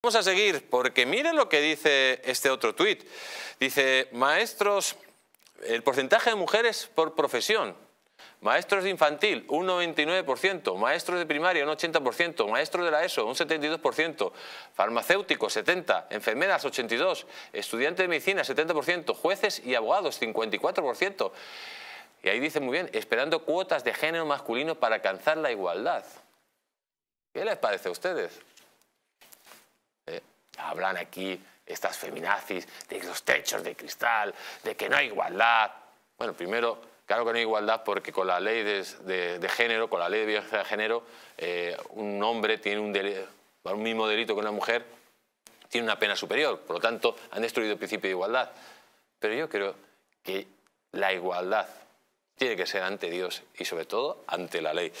Vamos a seguir, porque miren lo que dice este otro tuit. Dice, maestros, el porcentaje de mujeres por profesión. Maestros de infantil, un 99%, maestros de primaria, un 80%, maestros de la ESO, un 72%, farmacéuticos, 70%, enfermeras, 82%, estudiantes de medicina, 70%, jueces y abogados, 54%. Y ahí dice muy bien, esperando cuotas de género masculino para alcanzar la igualdad. ¿Qué les parece a ustedes? hablan aquí estas feminazis de los techos de cristal, de que no hay igualdad. Bueno, primero, claro que no hay igualdad porque con la ley de, de, género, con la ley de violencia de género, eh, un hombre tiene un, un mismo delito que una mujer, tiene una pena superior. Por lo tanto, han destruido el principio de igualdad. Pero yo creo que la igualdad tiene que ser ante Dios y sobre todo ante la ley.